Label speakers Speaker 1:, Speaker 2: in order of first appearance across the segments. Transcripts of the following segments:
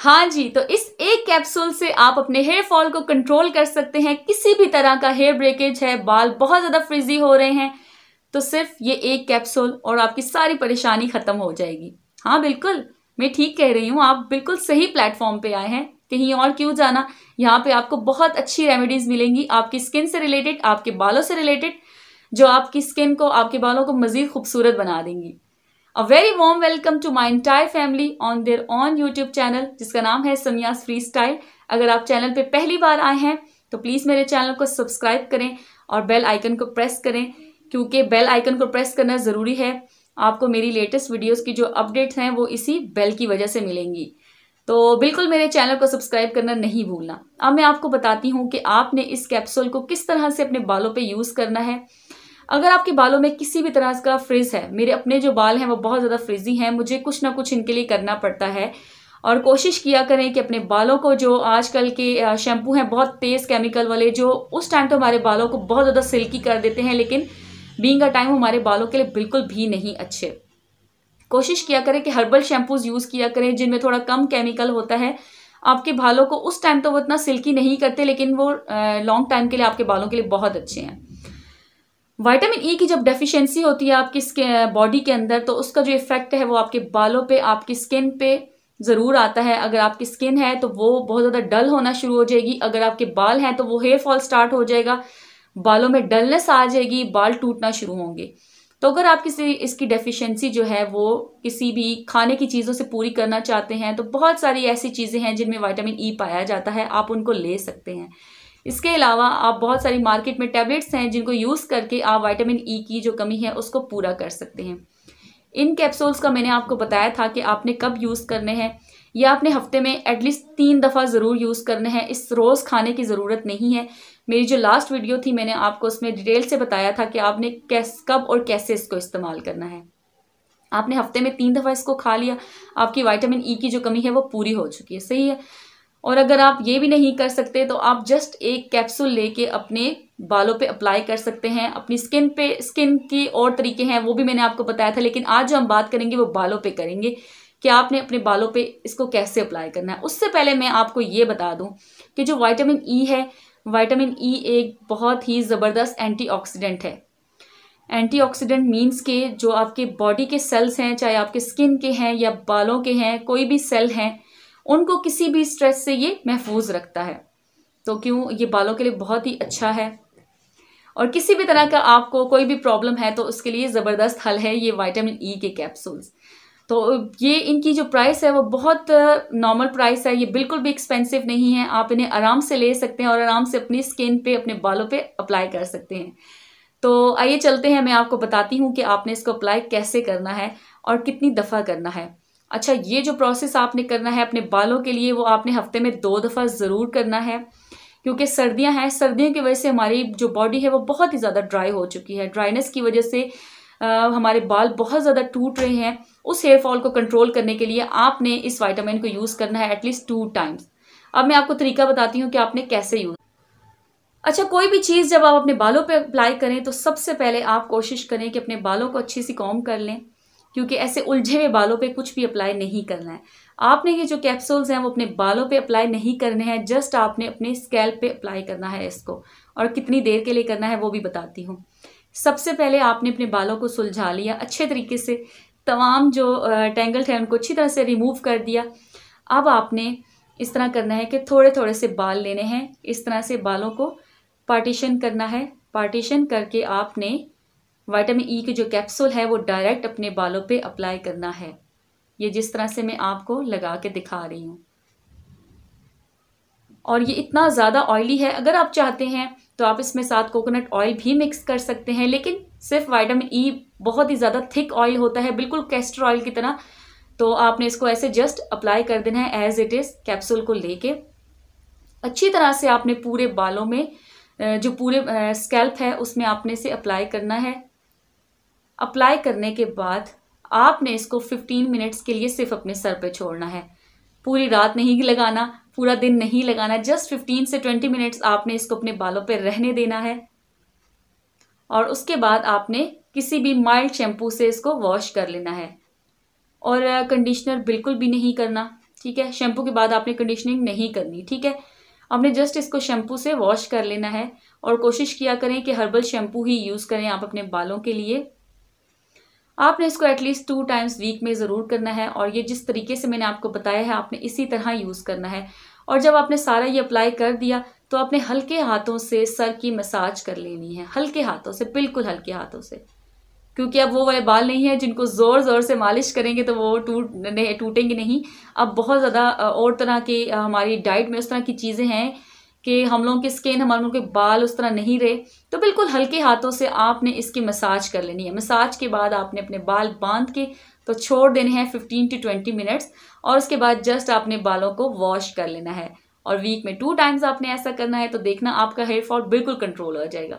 Speaker 1: हाँ जी तो इस एक कैप्सूल से आप अपने हेयर फॉल को कंट्रोल कर सकते हैं किसी भी तरह का हेयर ब्रेकेज है बाल बहुत ज़्यादा फ्रिजी हो रहे हैं तो सिर्फ ये एक कैप्सूल और आपकी सारी परेशानी ख़त्म हो जाएगी हाँ बिल्कुल मैं ठीक कह रही हूँ आप बिल्कुल सही प्लेटफॉर्म पे आए हैं कहीं और क्यों जाना यहाँ पे आपको बहुत अच्छी रेमेडीज़ मिलेंगी आपकी स्किन से रिलेटेड आपके बालों से रिलेटेड जो आपकी स्किन को आपके बालों को मज़ीद खूबसूरत बना देंगी a very warm welcome to my entire family on their on YouTube channel जिसका नाम है समियास फ्री स्टाइल अगर आप चैनल पे पहली बार आए हैं तो प्लीज़ मेरे चैनल को सब्सक्राइब करें और बेल आइकन को प्रेस करें क्योंकि बेल आइकन को प्रेस करना ज़रूरी है आपको मेरी लेटेस्ट वीडियोज़ की जो अपडेट्स हैं वो इसी बेल की वजह से मिलेंगी तो बिल्कुल मेरे चैनल को सब्सक्राइब करना नहीं भूलना अब मैं आपको बताती हूँ कि आपने इस कैप्सूल को किस तरह से अपने बालों पे यूज़ करना है अगर आपके बालों में किसी भी तरह का फ्रिज है मेरे अपने जो बाल हैं वो बहुत ज़्यादा फ्रिजी हैं मुझे कुछ ना कुछ इनके लिए करना पड़ता है और कोशिश किया करें कि अपने बालों को जो आजकल के शैम्पू हैं बहुत तेज़ केमिकल वाले जो उस टाइम तो हमारे बालों को बहुत ज़्यादा सिल्की कर देते हैं लेकिन बींग का टाइम हमारे बालों के लिए बिल्कुल भी नहीं अच्छे कोशिश किया करें कि हर्बल शैम्पूज़ यूज़ किया करें जिनमें थोड़ा कम केमिकल होता है आपके बालों को उस टाइम तो वो इतना सिल्की नहीं करते लेकिन वो लॉन्ग टाइम के लिए आपके बालों के लिए बहुत अच्छे हैं विटामिन ई e की जब डेफिशिएंसी होती है आपकी बॉडी के अंदर तो उसका जो इफेक्ट है वो आपके बालों पे आपकी स्किन पे ज़रूर आता है अगर आपकी स्किन है तो वो बहुत ज़्यादा डल होना शुरू हो जाएगी अगर आपके बाल हैं तो वो हेयर फॉल स्टार्ट हो जाएगा बालों में डलनेस आ जाएगी बाल टूटना शुरू होंगे तो अगर आप किसी इसकी डेफिशिएंसी जो है वो किसी भी खाने की चीज़ों से पूरी करना चाहते हैं तो बहुत सारी ऐसी चीज़ें हैं जिनमें विटामिन ई e पाया जाता है आप उनको ले सकते हैं इसके अलावा आप बहुत सारी मार्केट में टैबलेट्स हैं जिनको यूज़ करके आप वाइटामिन ई e की जो कमी है उसको पूरा कर सकते हैं इन कैप्सूल्स का मैंने आपको बताया था कि आपने कब यूज़ करने हैं या आपने हफ्ते में एटलीस्ट तीन दफ़ा ज़रूर यूज़ करने हैं इस रोज़ खाने की ज़रूरत नहीं है मेरी जो लास्ट वीडियो थी मैंने आपको उसमें डिटेल से बताया था कि आपने कैस कब और कैसे इसको इस्तेमाल करना है आपने हफ्ते में तीन दफ़ा इसको खा लिया आपकी वाइटामिन ई e की जो कमी है वो पूरी हो चुकी है सही है और अगर आप ये भी नहीं कर सकते तो आप जस्ट एक कैप्सूल लेके अपने बालों पे अप्लाई कर सकते हैं अपनी स्किन पे स्किन की और तरीके हैं वो भी मैंने आपको बताया था लेकिन आज जो हम बात करेंगे वो बालों पे करेंगे कि आपने अपने बालों पे इसको कैसे अप्लाई करना है उससे पहले मैं आपको ये बता दूं कि जो वाइटामिन ई e है वाइटामिन ई e एक बहुत ही ज़बरदस्त एंटी है ऑक्सीडेंट मीन्स के जो आपके बॉडी के सेल्स हैं चाहे आपके स्किन के हैं या बालों के हैं कोई भी सेल हैं उनको किसी भी स्ट्रेस से ये महफूज रखता है तो क्यों ये बालों के लिए बहुत ही अच्छा है और किसी भी तरह का आपको कोई भी प्रॉब्लम है तो उसके लिए ज़बरदस्त हल है ये वाइटामिन ई e के कैप्सूल्स तो ये इनकी जो प्राइस है वो बहुत नॉर्मल प्राइस है ये बिल्कुल भी एक्सपेंसिव नहीं है आप इन्हें आराम से ले सकते हैं और आराम से अपनी स्किन पे अपने बालों पे अप्लाई कर सकते हैं तो आइए चलते हैं मैं आपको बताती हूँ कि आपने इसको अप्लाई कैसे करना है और कितनी दफ़ा करना है अच्छा ये जो प्रोसेस आपने करना है अपने बालों के लिए वो आपने हफ्ते में दो दफ़ा ज़रूर करना है क्योंकि सर्दियां हैं सर्दियों की वजह से हमारी जो बॉडी है वो बहुत ही ज़्यादा ड्राई हो चुकी है ड्राइनेस की वजह से आ, हमारे बाल बहुत ज़्यादा टूट रहे हैं उस हेयर फॉल को कंट्रोल करने के लिए आपने इस वाइटामिन को यूज़ करना है एटलीस्ट टू टाइम्स अब मैं आपको तरीका बताती हूँ कि आपने कैसे यूज़ अच्छा कोई भी चीज़ जब आप अपने बालों पे अप्लाई करें तो सबसे पहले आप कोशिश करें कि अपने बालों को अच्छी सी कॉम कर लें क्योंकि ऐसे उलझे हुए बालों पे कुछ भी अप्लाई नहीं करना है आपने ये जो कैप्सूल्स हैं वो अपने बालों पे अप्लाई नहीं करने हैं जस्ट आपने अपने स्कैल्प पे अप्लाई करना है इसको और कितनी देर के लिए करना है वो भी बताती हूँ सबसे पहले आपने अपने बालों को सुलझा लिया अच्छे तरीके से तमाम जो टेंगल्ड है उनको अच्छी तरह से रिमूव कर दिया अब आपने इस तरह करना है कि थोड़े थोड़े से बाल लेने हैं इस तरह से बालों को पार्टीशन करना है पार्टीशन करके आपने वाइटामिन ई e के जो कैप्सूल है वो डायरेक्ट अपने बालों पे अप्लाई करना है ये जिस तरह से मैं आपको लगा के दिखा रही हूँ और ये इतना ज़्यादा ऑयली है अगर आप चाहते हैं तो आप इसमें साथ कोकोनट ऑयल भी मिक्स कर सकते हैं लेकिन सिर्फ वाइटामिन ई e बहुत ही ज़्यादा थिक ऑयल होता है बिल्कुल कैस्टर ऑयल की तरह तो आपने इसको ऐसे जस्ट अप्लाई कर देना है एज इट इज़ कैप्सूल को लेके अच्छी तरह से आपने पूरे बालों में जो पूरे स्कैल्प है उसमें आपने इसे अप्लाई करना है अप्लाई करने के बाद आपने इसको 15 मिनट्स के लिए सिर्फ अपने सर पे छोड़ना है पूरी रात नहीं लगाना पूरा दिन नहीं लगाना जस्ट 15 से 20 मिनट्स आपने इसको अपने बालों पे रहने देना है और उसके बाद आपने किसी भी माइल्ड शैम्पू से इसको वॉश कर लेना है और कंडीशनर बिल्कुल भी नहीं करना ठीक है शैम्पू के बाद आपने कंडीशनिंग नहीं करनी ठीक है आपने जस्ट इसको शैम्पू से वॉश कर लेना है और कोशिश किया करें कि हर्बल शैम्पू ही यूज़ करें आप अपने बालों के लिए आपने इसको एटलीस्ट टू टाइम्स वीक में ज़रूर करना है और ये जिस तरीके से मैंने आपको बताया है आपने इसी तरह यूज़ करना है और जब आपने सारा ये अप्लाई कर दिया तो आपने हल्के हाथों से सर की मसाज कर लेनी है हल्के हाथों से बिल्कुल हल्के हाथों से क्योंकि अब वो वाले बाल नहीं है जिनको ज़ोर ज़ोर से मालिश करेंगे तो वो टूट नहीं टूटेंगे नहीं अब बहुत ज़्यादा और तरह की हमारी डाइट में उस तरह की चीज़ें हैं कि हम लोगों की स्किन हमारे लोगों के बाल उस तरह नहीं रहे तो बिल्कुल हल्के हाथों से आपने इसकी मसाज कर लेनी है मसाज के बाद आपने अपने बाल बांध के तो छोड़ देने हैं फिफ्टीन टू ट्वेंटी मिनट्स और उसके बाद जस्ट आपने बालों को वॉश कर लेना है और वीक में टू टाइम्स आपने ऐसा करना है तो देखना आपका हेयर फॉल बिल्कुल कंट्रोल हो जाएगा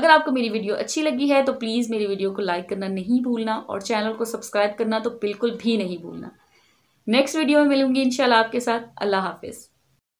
Speaker 1: अगर आपको मेरी वीडियो अच्छी लगी है तो प्लीज़ मेरी वीडियो को लाइक करना नहीं भूलना और चैनल को सब्सक्राइब करना तो बिल्कुल भी नहीं भूलना नेक्स्ट वीडियो में मिलूंगी इंशाल्लाह आपके साथ अल्लाह हाफिज़